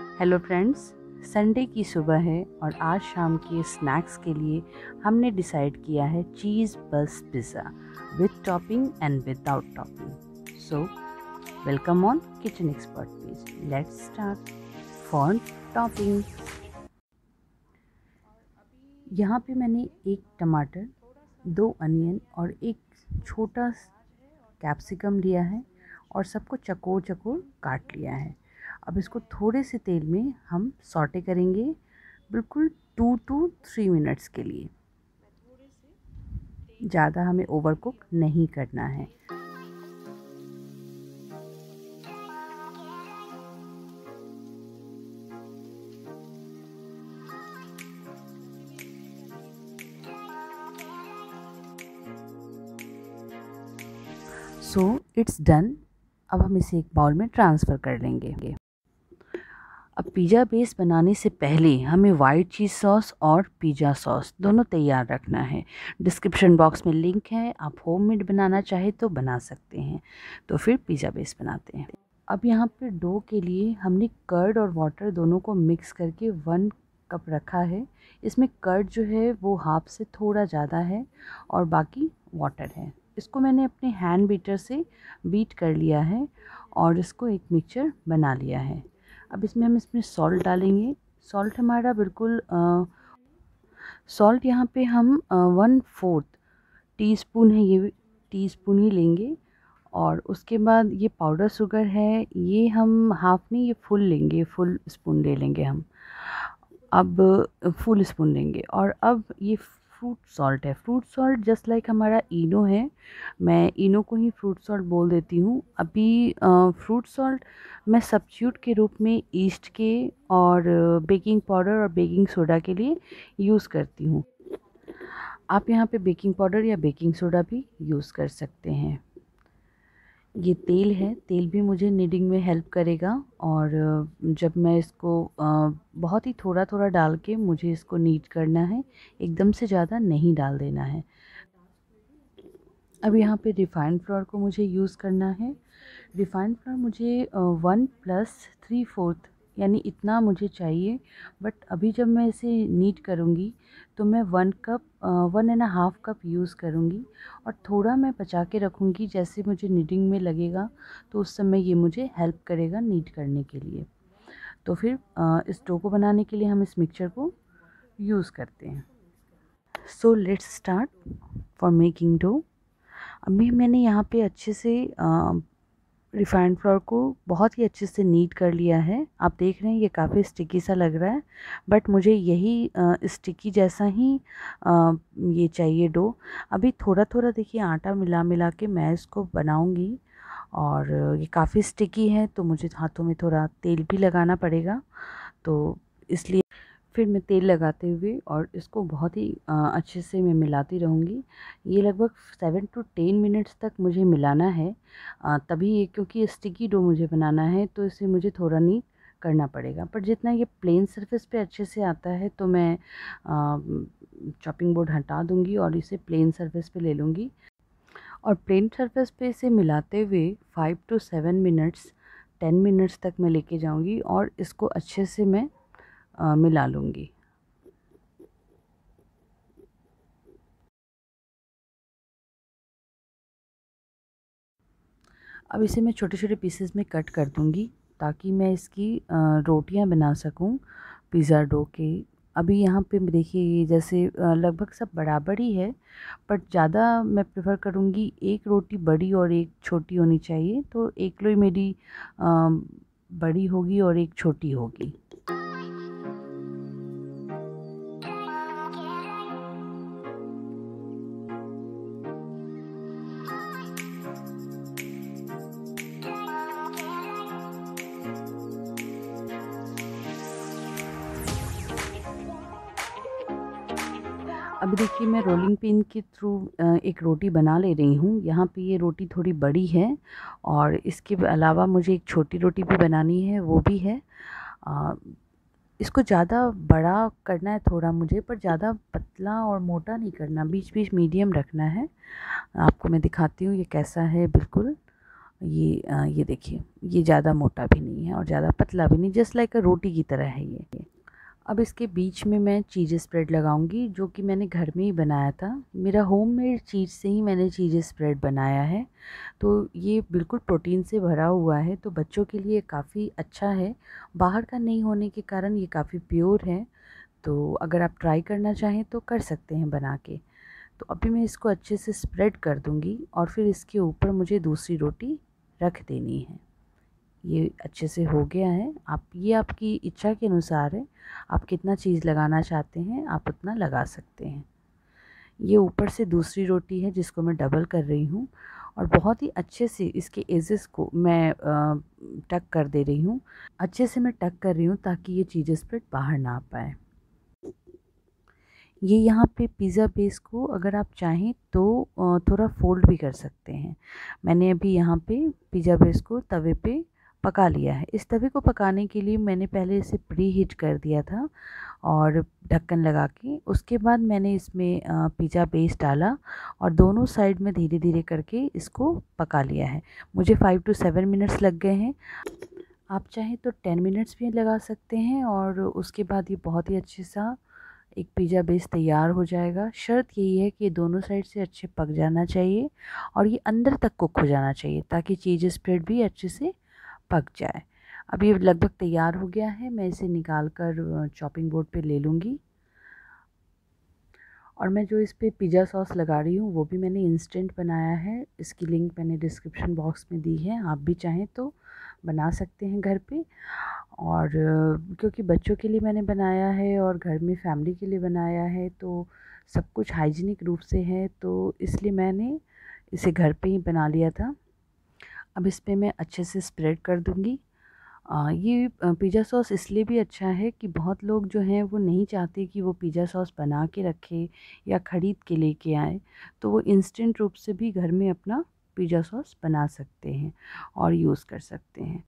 hello friends Sunday की सुबह है और आज शाम के स्नैक्स के लिए हमने डिसाइड किया है cheese burst pizza with topping and without topping so welcome on kitchen expert page let's start for topping यहाँ पे मैंने एक टमाटर दो अनियन और एक छोटा कैप्सिकम लिया है और सबको चकोर चकोर काट लिया है अब इसको थोड़े से तेल में हम सॉटे करेंगे बिल्कुल टू टू थ्री मिनट्स के लिए ज़्यादा हमें ओवर कुक नहीं करना है सो इट्स डन अब हम इसे एक बाउल में ट्रांसफ़र कर लेंगे अब पिज़्ज़ा बेस बनाने से पहले हमें वाइट चीज़ सॉस और पिज़्ज़ा सॉस दोनों तैयार रखना है डिस्क्रिप्शन बॉक्स में लिंक है आप होममेड बनाना चाहे तो बना सकते हैं तो फिर पिज़्ज़ा बेस बनाते हैं अब यहाँ पर डो के लिए हमने कर्ड और वाटर दोनों को मिक्स करके वन कप रखा है इसमें कर्ड जो है वो हाफ से थोड़ा ज़्यादा है और बाकी वाटर है इसको मैंने अपने हैंड बीटर से बीट कर लिया है और इसको एक मिक्सचर बना लिया है अब इसमें हम इसमें सॉल्ट डालेंगे सॉल्ट हमारा बिल्कुल सॉल्ट यहाँ पे हम वन फोर्थ टीस्पून है ये टीस्पून ही लेंगे और उसके बाद ये पाउडर शुगर है ये हम हाफ़ नहीं ये फुल लेंगे फुल स्पून ले लेंगे हम अब फुल स्पून लेंगे और अब ये फ्रूट सॉल्ट है फ्रूट सॉल्ट जस्ट लाइक हमारा इनो है मैं इनो को ही फ्रूट सॉल्ट बोल देती हूँ अभी फ्रूट सॉल्ट मैं सब्स्यूट के रूप में ईस्ट के और बेकिंग पाउडर और बेकिंग सोडा के लिए यूज़ करती हूँ आप यहाँ पे बेकिंग पाउडर या बेकिंग सोडा भी यूज़ कर सकते हैं ये तेल है तेल भी मुझे नीडिंग में हेल्प करेगा और जब मैं इसको बहुत ही थोड़ा थोड़ा डाल के मुझे इसको नीट करना है एकदम से ज़्यादा नहीं डाल देना है अब यहाँ पे रिफ़ाइंड फ्लोर को मुझे यूज़ करना है रिफ़ाइंड फ्लोर मुझे वन प्लस थ्री फोर्थ यानी इतना मुझे चाहिए बट अभी जब मैं इसे नीट करूँगी तो मैं one cup one and half cup use करूँगी और थोड़ा मैं बचा के रखूँगी जैसे मुझे नीडिंग में लगेगा तो उस समय ये मुझे हेल्प करेगा नीट करने के लिए तो फिर इस डो को बनाने के लिए हम इस मिक्सचर को यूज़ करते हैं so let's start for making dough अभी मैंने यहाँ पे अच्छे से रिफ़ाइंड फ्लोर को बहुत ही अच्छे से नीट कर लिया है आप देख रहे हैं ये काफ़ी स्टिकी सा लग रहा है बट मुझे यही स्टिकी जैसा ही आ, ये चाहिए डो अभी थोड़ा थोड़ा देखिए आटा मिला मिला के मैं इसको बनाऊँगी और ये काफ़ी स्टिकी है तो मुझे हाथों में थोड़ा तेल भी लगाना पड़ेगा तो इसलिए फिर मैं तेल लगाते हुए और इसको बहुत ही अच्छे से मैं मिलाती रहूँगी ये लगभग सेवन टू टेन मिनट्स तक मुझे मिलाना है तभी ये क्योंकि स्टिकी डो मुझे बनाना है तो इसे मुझे थोड़ा नहीं करना पड़ेगा पर जितना ये प्लेन सरफेस पे अच्छे से आता है तो मैं चॉपिंग बोर्ड हटा दूँगी और इसे प्लेन सर्फेस पर ले लूँगी और प्लेन सर्फेस पे इसे मिलाते हुए five to seven minutes ten minutes तक मैं लेके जाऊँगी और इसको अच्छे से मैं आ, मिला लूँगी अब इसे मैं छोटे छोटे पीसेस में कट कर दूँगी ताकि मैं इसकी रोटियां बना सकूँ पिज़्ज़ा डो के अभी यहाँ पे देखिए ये जैसे लगभग सब बराबर ही है बट ज़्यादा मैं प्रेफर करूँगी एक रोटी बड़ी और एक छोटी होनी चाहिए तो एक लोई मेरी बड़ी होगी और एक छोटी होगी देखिए मैं रोलिंग पिन के थ्रू एक रोटी बना ले रही हूँ यहाँ पे ये रोटी थोड़ी बड़ी है और इसके अलावा मुझे एक छोटी रोटी भी बनानी है वो भी है इसको ज़्यादा बड़ा करना है थोड़ा मुझे पर ज़्यादा पतला और मोटा नहीं करना बीच बीच मीडियम रखना है आपको मैं दिखाती हूँ ये कैसा है बिल्कुल ये ये देखिए ये ज़्यादा मोटा भी नहीं है और ज़्यादा पतला भी नहीं जस्ट लाइक अ रोटी की तरह है ये अब इसके बीच में मैं चीज़ स्प्रेड लगाऊंगी जो कि मैंने घर में ही बनाया था मेरा होम मेड चीज़ से ही मैंने चीज़ स्प्रेड बनाया है तो ये बिल्कुल प्रोटीन से भरा हुआ है तो बच्चों के लिए काफ़ी अच्छा है बाहर का नहीं होने के कारण ये काफ़ी प्योर है तो अगर आप ट्राई करना चाहें तो कर सकते हैं बना के तो अभी मैं इसको अच्छे से स्प्रेड कर दूँगी और फिर इसके ऊपर मुझे दूसरी रोटी रख देनी है ये अच्छे से हो गया है आप ये आपकी इच्छा के अनुसार है आप कितना चीज़ लगाना चाहते हैं आप उतना लगा सकते हैं ये ऊपर से दूसरी रोटी है जिसको मैं डबल कर रही हूँ और बहुत ही अच्छे से इसके एजेस को मैं टक कर दे रही हूँ अच्छे से मैं टक कर रही हूँ ताकि ये चीज़ स्प्रेड बाहर ना आ पाए ये यहाँ पे पिज़्ज़ा बेस को अगर आप चाहें तो थोड़ा फोल्ड भी कर सकते हैं मैंने अभी यहाँ पे पिज़्ज़ा बेस को तवे पे पका लिया है इस तवे को पकाने के लिए मैंने पहले इसे प्री हीट कर दिया था और ढक्कन लगा के उसके बाद मैंने इसमें पिज़्ज़ा बेस डाला और दोनों साइड में धीरे धीरे करके इसको पका लिया है मुझे फ़ाइव टू सेवन मिनट्स लग गए हैं आप चाहें तो टेन मिनट्स भी लगा सकते हैं और उसके बाद ये बहुत ही अच्छे सा एक पिज़्ज़ा बेस तैयार हो जाएगा शर्त यही है कि ये दोनों साइड से अच्छे पक जाना चाहिए और ये अंदर तक कुक हो जाना चाहिए ताकि चीज़ स्प्रेड भी अच्छे से पक जाए अब ये लगभग तैयार हो गया है मैं इसे निकाल कर चॉपिंग बोर्ड पे ले लूँगी और मैं जो इस पर पिज़्ज़ा सॉस लगा रही हूँ वो भी मैंने इंस्टेंट बनाया है इसकी लिंक मैंने डिस्क्रिप्शन बॉक्स में दी है आप भी चाहें तो बना सकते हैं घर पे और क्योंकि बच्चों के लिए मैंने बनाया है और घर में फैमिली के लिए बनाया है तो सब कुछ हाइजीनिक रूप से है तो इसलिए मैंने इसे घर पे ही बना लिया था अब इस पर मैं अच्छे से स्प्रेड कर दूँगी ये पिज़्ज़ा सॉस इसलिए भी अच्छा है कि बहुत लोग जो हैं वो नहीं चाहते कि वो पिज़्ज़ा सॉस बना के रखे या ख़रीद के लेके आए तो वो इंस्टेंट रूप से भी घर में अपना पिज़्ज़ा सॉस बना सकते हैं और यूज़ कर सकते हैं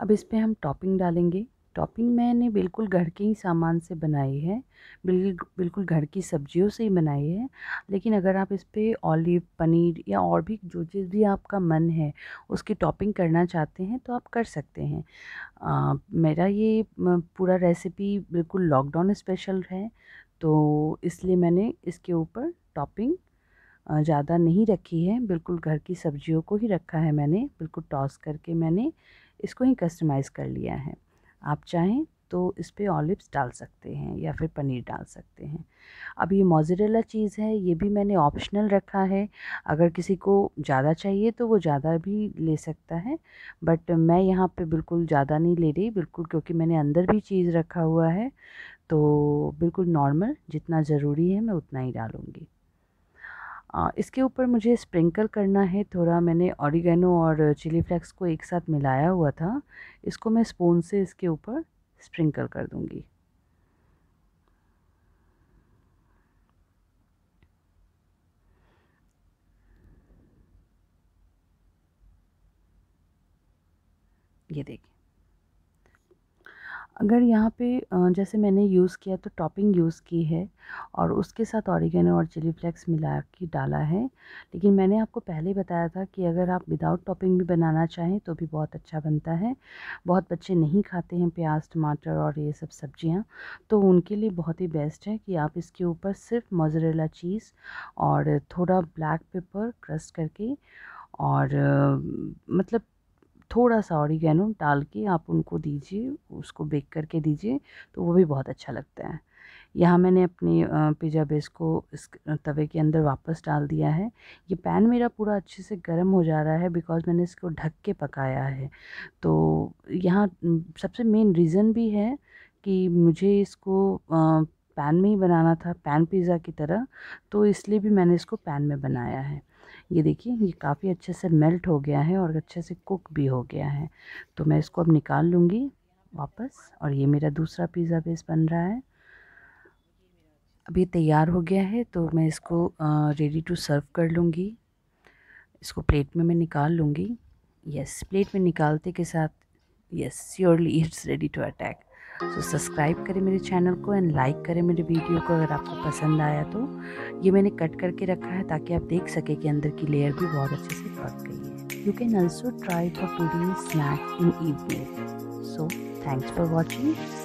अब इस पर हम टॉपिंग डालेंगे टॉपिंग मैंने बिल्कुल घर के ही सामान से बनाई है बिल बिल्कुल घर की सब्जियों से ही बनाई है लेकिन अगर आप इस पर ऑलिव पनीर या और भी जो चीज़ भी आपका मन है उसकी टॉपिंग करना चाहते हैं तो आप कर सकते हैं आ, मेरा ये पूरा रेसिपी बिल्कुल लॉकडाउन स्पेशल है तो इसलिए मैंने इसके ऊपर टॉपिंग ज़्यादा नहीं रखी है बिल्कुल घर की सब्जियों को ही रखा है मैंने बिल्कुल टॉस करके मैंने इसको ही कस्टमाइज़ कर लिया है आप चाहें तो इस पर ऑलिप्स डाल सकते हैं या फिर पनीर डाल सकते हैं अब ये मोज़रेला चीज़ है ये भी मैंने ऑप्शनल रखा है अगर किसी को ज़्यादा चाहिए तो वो ज़्यादा भी ले सकता है बट मैं यहाँ पे बिल्कुल ज़्यादा नहीं ले रही बिल्कुल क्योंकि मैंने अंदर भी चीज़ रखा हुआ है तो बिल्कुल नॉर्मल जितना ज़रूरी है मैं उतना ही डालूँगी इसके ऊपर मुझे स्प्रिंकल करना है थोड़ा मैंने ऑरिगेनो और चिली फ्लेक्स को एक साथ मिलाया हुआ था इसको मैं स्पून से इसके ऊपर स्प्रिंकल कर दूँगी ये देखिए अगर यहाँ पे जैसे मैंने यूज़ किया तो टॉपिंग यूज़ की है और उसके साथ ऑरिगेनो और चिली फ्लेक्स मिला के डाला है लेकिन मैंने आपको पहले बताया था कि अगर आप विदाउट टॉपिंग भी बनाना चाहें तो भी बहुत अच्छा बनता है बहुत बच्चे नहीं खाते हैं प्याज टमाटर और ये सब सब्जियाँ तो उनके लिए बहुत ही बेस्ट है कि आप इसके ऊपर सिर्फ मोजरेला चीज़ और थोड़ा ब्लैक पेपर क्रस्ट करके और मतलब थोड़ा सा ऑरिगेनो डाल के आप उनको दीजिए उसको बेक करके दीजिए तो वो भी बहुत अच्छा लगता है यहाँ मैंने अपने पिज़्ज़ा बेस को इस तवे के अंदर वापस डाल दिया है ये पैन मेरा पूरा अच्छे से गर्म हो जा रहा है बिकॉज़ मैंने इसको ढक के पकाया है तो यहाँ सबसे मेन रीज़न भी है कि मुझे इसको पैन में ही बनाना था पैन पिज़्ज़ा की तरह तो इसलिए भी मैंने इसको पैन में बनाया है ये देखिए ये काफ़ी अच्छे से मेल्ट हो गया है और अच्छे से कुक भी हो गया है तो मैं इसको अब निकाल लूँगी वापस और ये मेरा दूसरा पिज़्ज़ा बेस बन रहा है अभी तैयार हो गया है तो मैं इसको रेडी टू सर्व कर लूँगी इसको प्लेट में मैं निकाल लूँगी यस प्लेट में निकालते के साथ yes surely it's ready to attack so subscribe करें मेरे चैनल को एंड लाइक करें मेरे वीडियो को अगर आपको पसंद आया तो ये मैंने कट करके रखा है ताकि आप देख सकें कि अंदर की लेयर भी बहुत अच्छे से पक गई है you can also try for the snacks in evening so thanks for watching